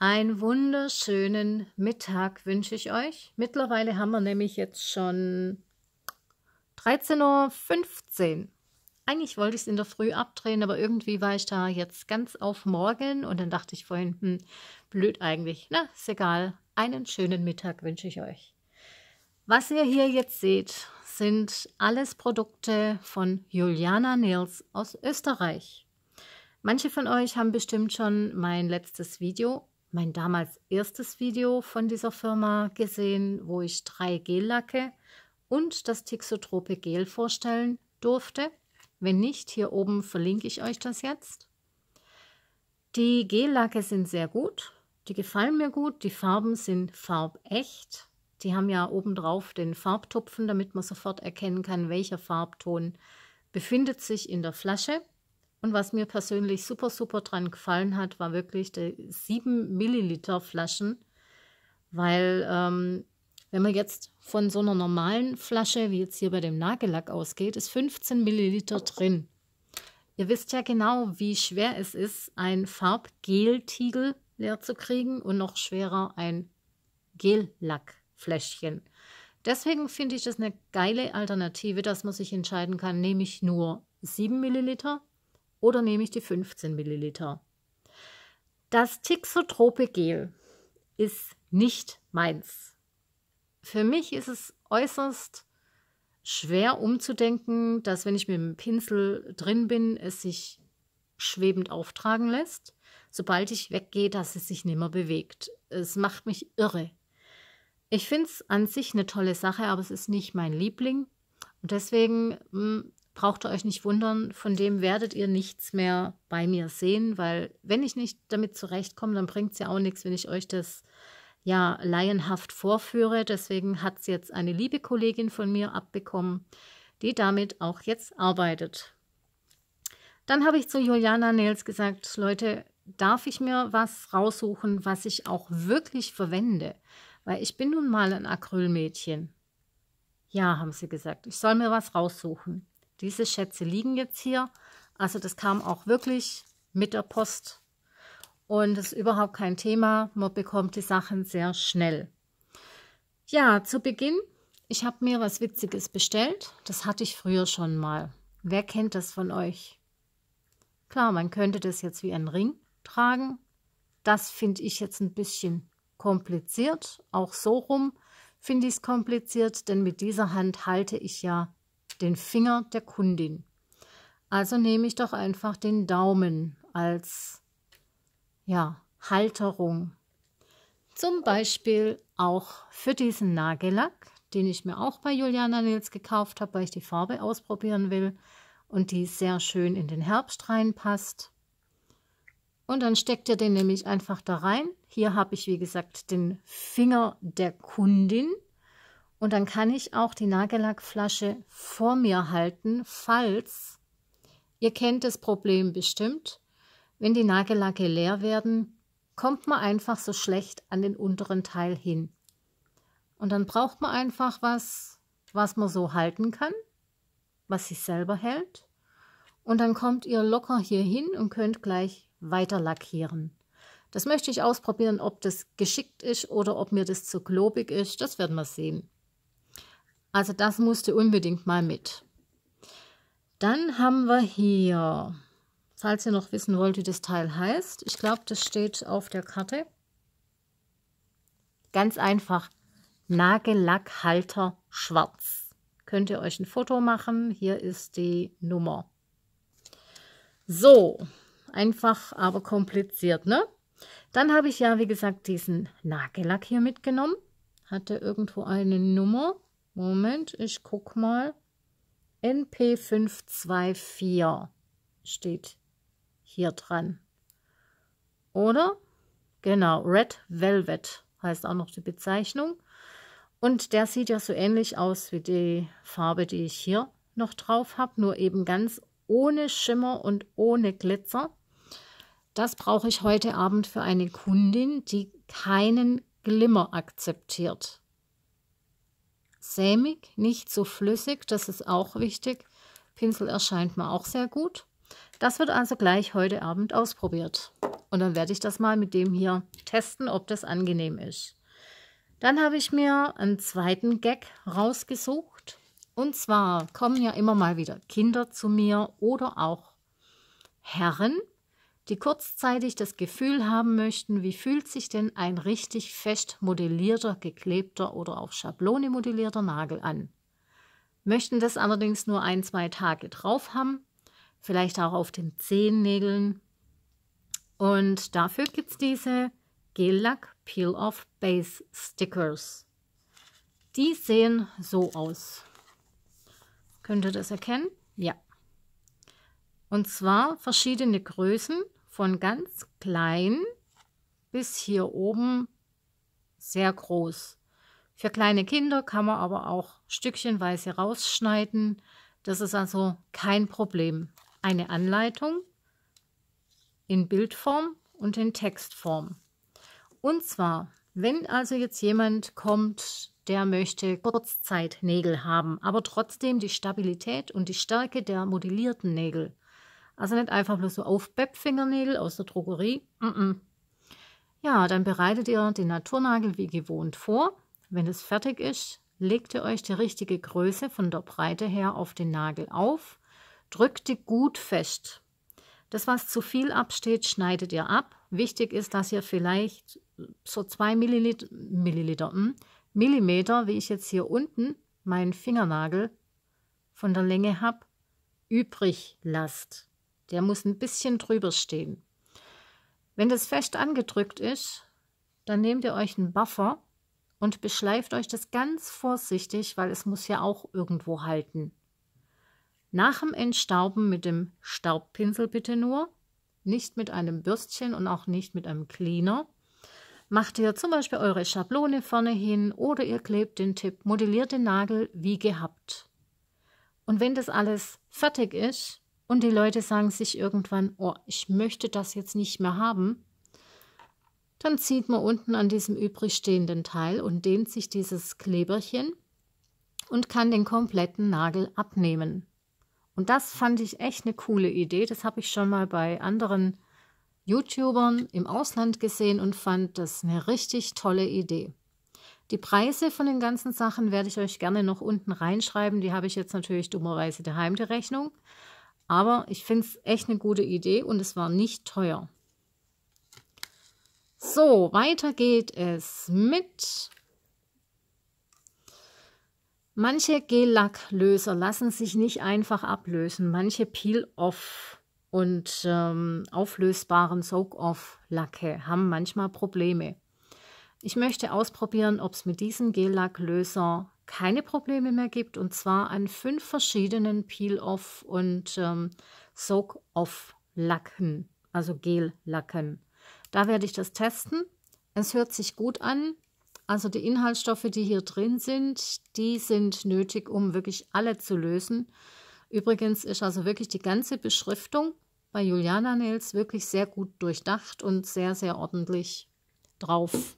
Einen wunderschönen Mittag wünsche ich euch. Mittlerweile haben wir nämlich jetzt schon 13.15 Uhr. Eigentlich wollte ich es in der Früh abdrehen, aber irgendwie war ich da jetzt ganz auf morgen und dann dachte ich vorhin, hm, blöd eigentlich. Na, ist egal. Einen schönen Mittag wünsche ich euch. Was ihr hier jetzt seht, sind alles Produkte von Juliana Nils aus Österreich. Manche von euch haben bestimmt schon mein letztes Video mein damals erstes Video von dieser Firma gesehen, wo ich drei Gellacke und das Tixotrope Gel vorstellen durfte. Wenn nicht, hier oben verlinke ich euch das jetzt. Die Gellacke sind sehr gut, die gefallen mir gut, die Farben sind farbecht. Die haben ja obendrauf den Farbtupfen, damit man sofort erkennen kann, welcher Farbton befindet sich in der Flasche. Und was mir persönlich super, super dran gefallen hat, war wirklich die 7 Milliliter Flaschen, weil ähm, wenn man jetzt von so einer normalen Flasche, wie jetzt hier bei dem Nagellack ausgeht, ist 15 Milliliter drin. Ihr wisst ja genau, wie schwer es ist, ein Farbgel-Tiegel leer zu kriegen und noch schwerer ein Gellackfläschchen. Deswegen finde ich das eine geile Alternative, dass man sich entscheiden kann, nehme ich nur 7 Milliliter oder nehme ich die 15 Milliliter. Das Tixotrope Gel ist nicht meins. Für mich ist es äußerst schwer umzudenken, dass wenn ich mit dem Pinsel drin bin, es sich schwebend auftragen lässt. Sobald ich weggehe, dass es sich nicht mehr bewegt. Es macht mich irre. Ich finde es an sich eine tolle Sache, aber es ist nicht mein Liebling. Und deswegen hm, braucht ihr euch nicht wundern, von dem werdet ihr nichts mehr bei mir sehen, weil wenn ich nicht damit zurechtkomme, dann bringt es ja auch nichts, wenn ich euch das ja laienhaft vorführe. Deswegen hat es jetzt eine liebe Kollegin von mir abbekommen, die damit auch jetzt arbeitet. Dann habe ich zu Juliana Nels gesagt, Leute, darf ich mir was raussuchen, was ich auch wirklich verwende? Weil ich bin nun mal ein Acrylmädchen. Ja, haben sie gesagt, ich soll mir was raussuchen. Diese Schätze liegen jetzt hier. Also das kam auch wirklich mit der Post. Und das ist überhaupt kein Thema. Man bekommt die Sachen sehr schnell. Ja, zu Beginn, ich habe mir was Witziges bestellt. Das hatte ich früher schon mal. Wer kennt das von euch? Klar, man könnte das jetzt wie einen Ring tragen. Das finde ich jetzt ein bisschen kompliziert. Auch so rum finde ich es kompliziert, denn mit dieser Hand halte ich ja den Finger der Kundin. Also nehme ich doch einfach den Daumen als ja, Halterung. Zum Beispiel auch für diesen Nagellack, den ich mir auch bei Juliana Nils gekauft habe, weil ich die Farbe ausprobieren will und die sehr schön in den Herbst reinpasst. Und dann steckt ihr den nämlich einfach da rein. Hier habe ich, wie gesagt, den Finger der Kundin und dann kann ich auch die Nagellackflasche vor mir halten, falls, ihr kennt das Problem bestimmt, wenn die Nagellacke leer werden, kommt man einfach so schlecht an den unteren Teil hin. Und dann braucht man einfach was, was man so halten kann, was sich selber hält. Und dann kommt ihr locker hier hin und könnt gleich weiter lackieren. Das möchte ich ausprobieren, ob das geschickt ist oder ob mir das zu klobig ist. Das werden wir sehen. Also das musste unbedingt mal mit. Dann haben wir hier, falls ihr noch wissen wollt, wie das Teil heißt, ich glaube, das steht auf der Karte. Ganz einfach, Nagellackhalter schwarz. Könnt ihr euch ein Foto machen, hier ist die Nummer. So, einfach, aber kompliziert, ne? Dann habe ich ja, wie gesagt, diesen Nagellack hier mitgenommen. Hatte irgendwo eine Nummer. Moment, ich guck mal. NP524 steht hier dran. Oder? Genau, Red Velvet heißt auch noch die Bezeichnung. Und der sieht ja so ähnlich aus wie die Farbe, die ich hier noch drauf habe, nur eben ganz ohne Schimmer und ohne Glitzer. Das brauche ich heute Abend für eine Kundin, die keinen Glimmer akzeptiert sämig, nicht so flüssig. Das ist auch wichtig. Pinsel erscheint mir auch sehr gut. Das wird also gleich heute Abend ausprobiert. Und dann werde ich das mal mit dem hier testen, ob das angenehm ist. Dann habe ich mir einen zweiten Gag rausgesucht. Und zwar kommen ja immer mal wieder Kinder zu mir oder auch Herren die kurzzeitig das Gefühl haben möchten, wie fühlt sich denn ein richtig fest modellierter, geklebter oder auf Schablone modellierter Nagel an. Möchten das allerdings nur ein, zwei Tage drauf haben, vielleicht auch auf den Zehennägeln. Und dafür gibt es diese Gellack Peel Off Base Stickers. Die sehen so aus. Könnt ihr das erkennen? Ja. Und zwar verschiedene Größen von ganz klein bis hier oben sehr groß. Für kleine Kinder kann man aber auch stückchenweise rausschneiden. Das ist also kein Problem. Eine Anleitung in Bildform und in Textform. Und zwar, wenn also jetzt jemand kommt, der möchte Kurzzeitnägel haben, aber trotzdem die Stabilität und die Stärke der modellierten Nägel – also nicht einfach bloß so Aufbepp-Fingernägel aus der Drogerie. Mm -mm. Ja, dann bereitet ihr den Naturnagel wie gewohnt vor. Wenn es fertig ist, legt ihr euch die richtige Größe von der Breite her auf den Nagel auf, drückt die gut fest. Das, was zu viel absteht, schneidet ihr ab. Wichtig ist, dass ihr vielleicht so zwei Milliliter, Milliliter hm, Millimeter, wie ich jetzt hier unten meinen Fingernagel von der Länge habe, übrig lasst. Der muss ein bisschen drüber stehen. Wenn das fest angedrückt ist, dann nehmt ihr euch einen Buffer und beschleift euch das ganz vorsichtig, weil es muss ja auch irgendwo halten. Nach dem Entstauben mit dem Staubpinsel bitte nur, nicht mit einem Bürstchen und auch nicht mit einem Cleaner. Macht ihr zum Beispiel eure Schablone vorne hin oder ihr klebt den Tipp, modelliert den Nagel wie gehabt. Und wenn das alles fertig ist, und die Leute sagen sich irgendwann, oh, ich möchte das jetzt nicht mehr haben. Dann zieht man unten an diesem übrig stehenden Teil und dehnt sich dieses Kleberchen und kann den kompletten Nagel abnehmen. Und das fand ich echt eine coole Idee. Das habe ich schon mal bei anderen YouTubern im Ausland gesehen und fand das eine richtig tolle Idee. Die Preise von den ganzen Sachen werde ich euch gerne noch unten reinschreiben. Die habe ich jetzt natürlich dummerweise daheim die Rechnung. Aber ich finde es echt eine gute Idee und es war nicht teuer. So, weiter geht es mit. Manche Gellacklöser lassen sich nicht einfach ablösen. Manche Peel-Off und ähm, auflösbaren Soak-Off-Lacke haben manchmal Probleme. Ich möchte ausprobieren, ob es mit diesem Gellacklöser lacklöser keine Probleme mehr gibt und zwar an fünf verschiedenen Peel-Off und ähm, Soak-Off-Lacken, also Gel-Lacken. Da werde ich das testen. Es hört sich gut an. Also die Inhaltsstoffe, die hier drin sind, die sind nötig, um wirklich alle zu lösen. Übrigens ist also wirklich die ganze Beschriftung bei Juliana Nails wirklich sehr gut durchdacht und sehr, sehr ordentlich drauf.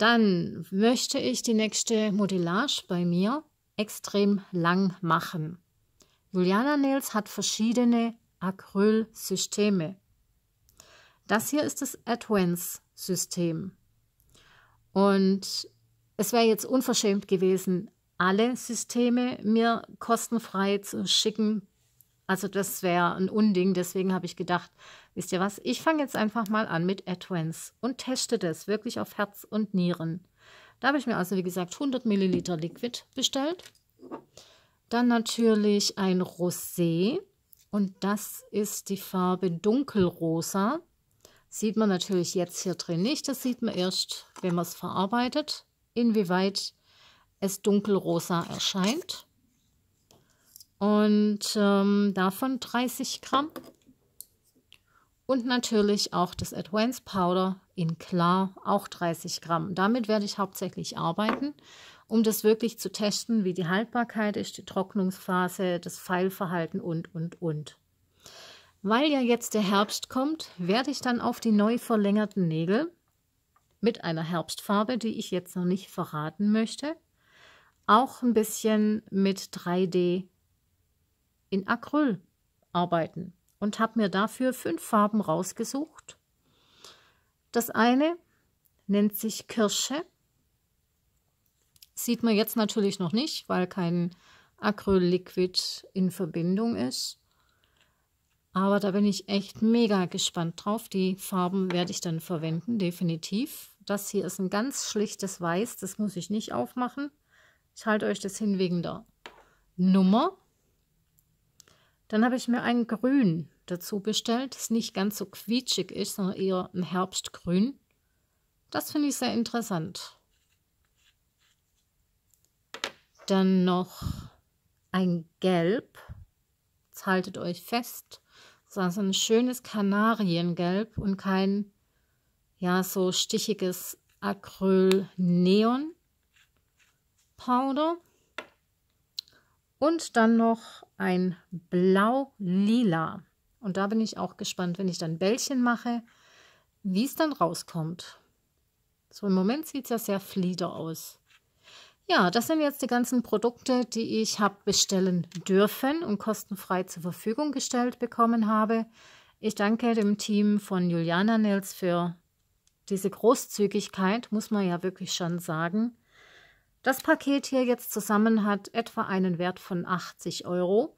Dann möchte ich die nächste Modellage bei mir extrem lang machen. Juliana Nails hat verschiedene Acrylsysteme. Das hier ist das Advance-System. Und es wäre jetzt unverschämt gewesen, alle Systeme mir kostenfrei zu schicken. Also das wäre ein Unding. Deswegen habe ich gedacht, wisst ihr was, ich fange jetzt einfach mal an mit Advance und teste das wirklich auf Herz und Nieren. Da habe ich mir also, wie gesagt, 100 Milliliter Liquid bestellt. Dann natürlich ein Rosé und das ist die Farbe dunkelrosa. Sieht man natürlich jetzt hier drin nicht, das sieht man erst, wenn man es verarbeitet, inwieweit es dunkelrosa erscheint und ähm, davon 30 Gramm. Und natürlich auch das Advanced Powder in Klar, auch 30 Gramm. Damit werde ich hauptsächlich arbeiten, um das wirklich zu testen, wie die Haltbarkeit ist, die Trocknungsphase, das Pfeilverhalten und, und, und. Weil ja jetzt der Herbst kommt, werde ich dann auf die neu verlängerten Nägel mit einer Herbstfarbe, die ich jetzt noch nicht verraten möchte, auch ein bisschen mit 3D in Acryl arbeiten und habe mir dafür fünf Farben rausgesucht. Das eine nennt sich Kirsche. Sieht man jetzt natürlich noch nicht, weil kein Acryl-Liquid in Verbindung ist. Aber da bin ich echt mega gespannt drauf. Die Farben werde ich dann verwenden, definitiv. Das hier ist ein ganz schlichtes Weiß, das muss ich nicht aufmachen. Ich halte euch das hin wegen der Nummer. Dann habe ich mir ein Grün dazu bestellt, das nicht ganz so quietschig ist, sondern eher ein Herbstgrün. Das finde ich sehr interessant. Dann noch ein Gelb. Jetzt haltet euch fest. Das ist ein schönes Kanariengelb und kein ja so stichiges Acryl Neon Powder. Und dann noch ein blau-lila. Und da bin ich auch gespannt, wenn ich dann Bällchen mache, wie es dann rauskommt. So im Moment sieht es ja sehr flieder aus. Ja, das sind jetzt die ganzen Produkte, die ich habe bestellen dürfen und kostenfrei zur Verfügung gestellt bekommen habe. Ich danke dem Team von Juliana Nils für diese Großzügigkeit, muss man ja wirklich schon sagen. Das Paket hier jetzt zusammen hat etwa einen Wert von 80 Euro.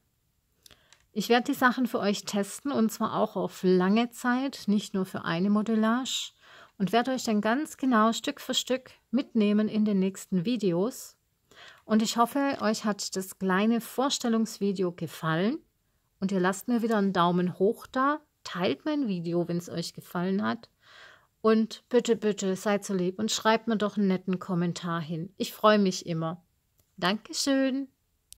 Ich werde die Sachen für euch testen und zwar auch auf lange Zeit, nicht nur für eine Modellage und werde euch dann ganz genau Stück für Stück mitnehmen in den nächsten Videos. Und ich hoffe, euch hat das kleine Vorstellungsvideo gefallen und ihr lasst mir wieder einen Daumen hoch da, teilt mein Video, wenn es euch gefallen hat und bitte, bitte, seid so lieb und schreibt mir doch einen netten Kommentar hin. Ich freue mich immer. Dankeschön.